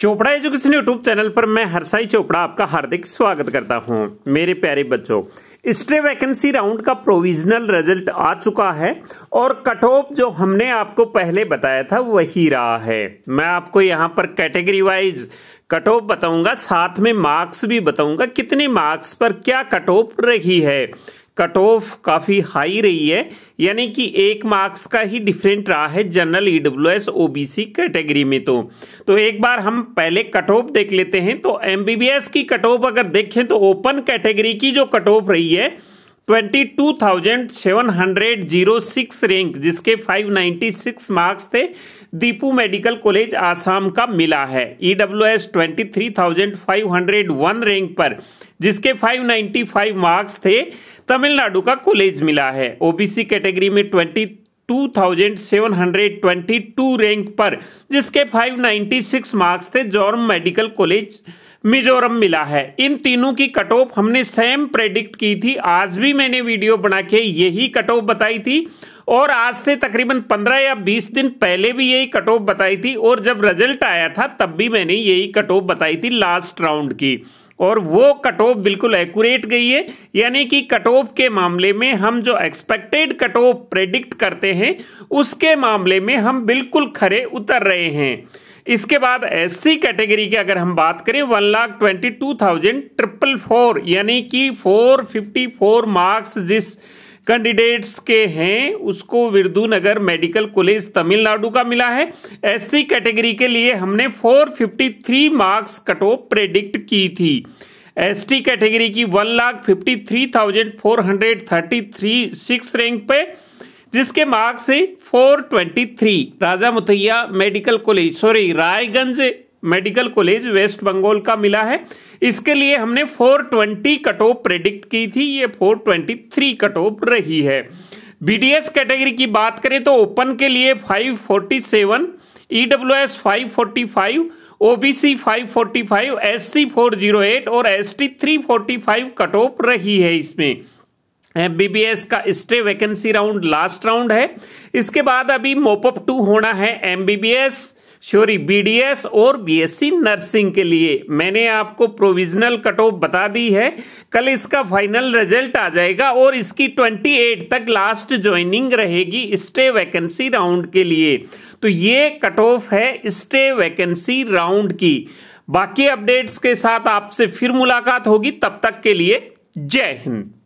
Chopra education YouTube channel पर मैं हरसाई चोपड़ा आपका हार्दिक स्वागत करता हूं मेरे प्यारे बच्चों स्टे वैकेंसी राउंड का प्रोविजनल रिजल्ट आ चुका है और कट ऑफ जो हमने आपको पहले बताया था वही रहा है मैं आपको यहाँ पर कैटेगरी वाइज कट ऑफ बताऊंगा साथ में मार्क्स भी बताऊंगा कितने मार्क्स पर क्या कट ऑफ रही है कट ऑफ काफ़ी हाई रही है यानी कि एक मार्क्स का ही डिफरेंट रहा है general E S O category में तो तो एक बार हम पहले कट ऑफ देख लेते हैं तो एम की कट ऑफ अगर देखें तो ओपन कैटेगरी की जो कट ऑफ रही है twenty two thousand seven hundred zero six rank जिसके फाइव नाइन्टी सिक्स मार्क्स थे दीपू मेडिकल कॉलेज आसाम का मिला है E W S twenty three thousand five hundred one rank पर जिसके फाइव नाइन्टी फाइव मार्क्स थे तमिलनाडु का कॉलेज मिला है ओ बी सी कैटेगरी में twenty twenty two thousand seven hundred two rank पर जिसके फाइव नाइन्टी सिक्स मार्क्स थे जॉर्म मेडिकल कॉलेज मिजोरम मिला है इन तीनों की कट ऑफ हमने सेम प्रेडिक्ट की थी आज भी मैंने वीडियो बना के यही कट ऑफ बताई थी और आज से तकरीबन 15 या 20 दिन पहले भी यही कट ऑफ बताई थी और जब रिजल्ट आया था तब भी मैंने यही कट ऑफ बताई थी लास्ट राउंड की और वो कट ऑफ बिल्कुल एक्यूरेट गई है यानी कि कट ऑफ के मामले में हम जो एक्सपेक्टेड कट ऑफ प्रेडिक्ट करते हैं उसके मामले में हम बिल्कुल खरे उतर रहे हैं इसके बाद एससी कैटेगरी की अगर हम बात करें one lakh twenty two thousand triple four यानी कि फोर फिफ्टी फोर मार्क्स जिस कैंडिडेट्स के हैं उसको Virudhunagar medical college Tamil Nadu का मिला है एससी कैटेगरी के लिए हमने 453 मार्क्स कट ऑफ प्रेडिक्ट की थी एसटी कैटेगरी की one lakh fifty three thousand four hundred thirty three six rank पे जिसके मार्क्स है 423 Raja Muthiah medical college sorry Raiganj medical college West Bengal का मिला है इसके लिए हमने 420 कट ऑफ प्रेडिक्ट की थी ये 423 कट ऑफ रही है बीडीएस कैटेगरी की बात करें तो ओपन के लिए 547 फोर्टी 545 ओबीसी 545 जीरो 408 और फोर्टी 345 कट ऑफ रही है इसमें एमबीबीएस का stay vacancy round last round है इसके बाद अभी मोपअप टू होना है एमबीबीएस सॉरी बीडीएस और बीएससी नर्सिंग के लिए मैंने आपको प्रोविजनल कट ऑफ बता दी है कल इसका फाइनल रिजल्ट आ जाएगा और इसकी 28 तक लास्ट ज्वाइनिंग रहेगी स्टे वैकेंसी राउंड के लिए तो ये कट ऑफ है स्टे वैकेंसी राउंड की बाकी अपडेट्स के साथ आपसे फिर मुलाकात होगी तब तक के लिए जय हिंद